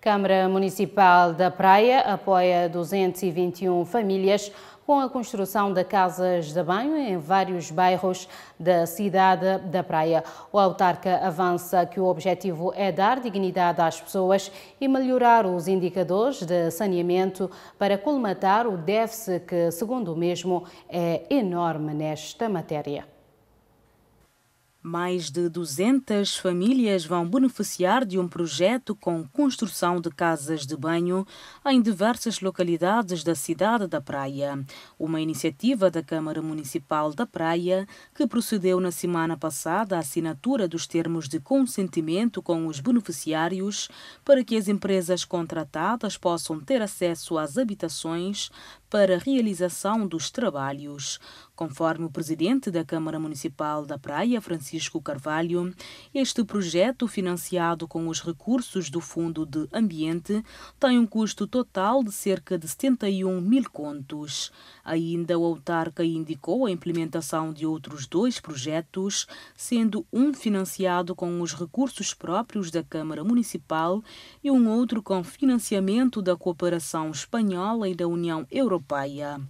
Câmara Municipal da Praia apoia 221 famílias com a construção de casas de banho em vários bairros da cidade da Praia. O autarca avança que o objetivo é dar dignidade às pessoas e melhorar os indicadores de saneamento para colmatar o déficit que, segundo o mesmo, é enorme nesta matéria. Mais de 200 famílias vão beneficiar de um projeto com construção de casas de banho em diversas localidades da cidade da Praia. Uma iniciativa da Câmara Municipal da Praia que procedeu na semana passada à assinatura dos termos de consentimento com os beneficiários para que as empresas contratadas possam ter acesso às habitações para realização dos trabalhos. Conforme o presidente da Câmara Municipal da Praia, Francisco Carvalho, este projeto, financiado com os recursos do Fundo de Ambiente, tem um custo total de cerca de 71 mil contos. Ainda o autarca indicou a implementação de outros dois projetos, sendo um financiado com os recursos próprios da Câmara Municipal e um outro com financiamento da cooperação espanhola e da União Europeia.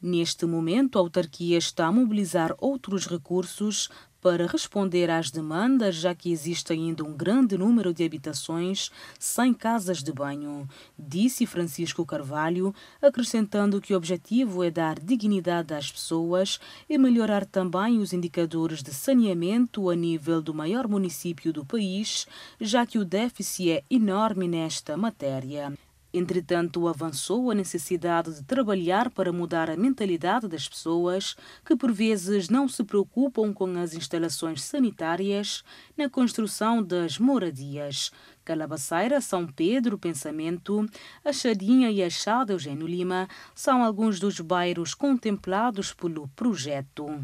Neste momento, a autarquia está a mobilizar outros recursos para responder às demandas, já que existe ainda um grande número de habitações sem casas de banho, disse Francisco Carvalho, acrescentando que o objetivo é dar dignidade às pessoas e melhorar também os indicadores de saneamento a nível do maior município do país, já que o déficit é enorme nesta matéria. Entretanto, avançou a necessidade de trabalhar para mudar a mentalidade das pessoas que, por vezes, não se preocupam com as instalações sanitárias na construção das moradias. Calabaceira, São Pedro, Pensamento, Achadinha e Achada Eugênio Lima são alguns dos bairros contemplados pelo projeto.